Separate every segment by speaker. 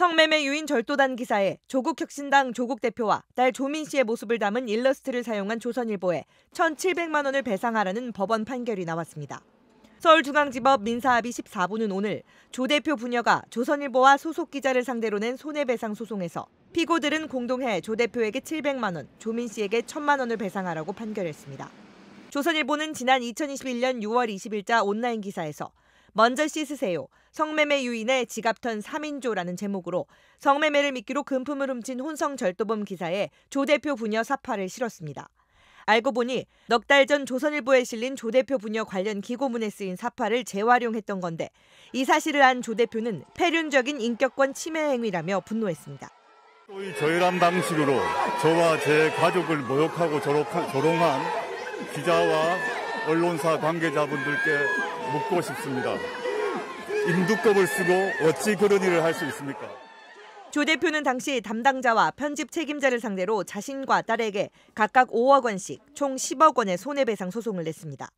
Speaker 1: 성매매 유인 절도단 기사에 조국 혁신당 조국 대표와 딸 조민 씨의 모습을 담은 일러스트를 사용한 조선일보에 1,700만 원을 배상하라는 법원 판결이 나왔습니다. 서울중앙지법 민사합의 14부는 오늘 조 대표 부녀가 조선일보와 소속 기자를 상대로 낸 손해배상 소송에서 피고들은 공동해 조 대표에게 700만 원, 조민 씨에게 1 0 0 0만 원을 배상하라고 판결했습니다. 조선일보는 지난 2021년 6월 20일자 온라인 기사에서 먼저 씻으세요. 성매매 유인의 지갑턴 3인조라는 제목으로 성매매를 미끼로 금품을 훔친 혼성 절도범 기사에 조 대표 부녀 사파를 실었습니다. 알고 보니 넉달 전 조선일보에 실린 조 대표 부녀 관련 기고문에 쓰인 사파를 재활용했던 건데 이 사실을 안 조 대표는 폐륜적인 인격권 침해 행위라며 분노했습니다.
Speaker 2: 소위 저열한 방식으로 저와 제 가족을 모욕하고 조롱한 기자와 언론사 관계자분들께 묻고 싶습니다. 인두껍을 쓰고 어찌 그런 일을 할 수 있습니까?
Speaker 1: 조 대표는 당시 담당자와 편집 책임자를 상대로 자신과 딸에게 각각 5억 원씩 총 10억 원의 손해배상 소송을 냈습니다.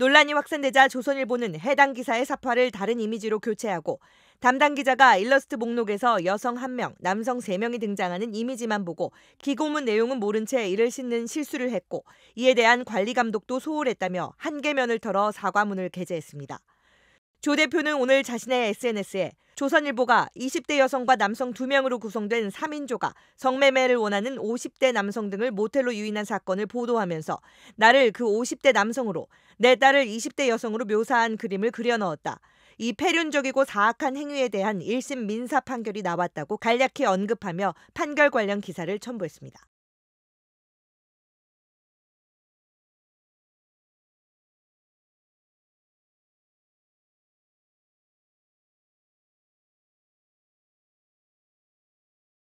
Speaker 1: 논란이 확산되자 조선일보는 해당 기사의 사파를 다른 이미지로 교체하고 담당 기자가 일러스트 목록에서 여성 1명, 남성 3명이 등장하는 이미지만 보고 기고문 내용은 모른 채 이를 싣는 실수를 했고 이에 대한 관리 감독도 소홀했다며 한계면을 털어 사과문을 게재했습니다. 조 대표는 오늘 자신의 SNS에 조선일보가 20대 여성과 남성 2명으로 구성된 3인조가 성매매를 원하는 50대 남성 등을 모텔로 유인한 사건을 보도하면서 나를 그 50대 남성으로 내 딸을 20대 여성으로 묘사한 그림을 그려 넣었다. 이 폐륜적이고 사악한 행위에 대한 1심 민사 판결이 나왔다고 간략히 언급하며 판결 관련 기사를 첨부했습니다.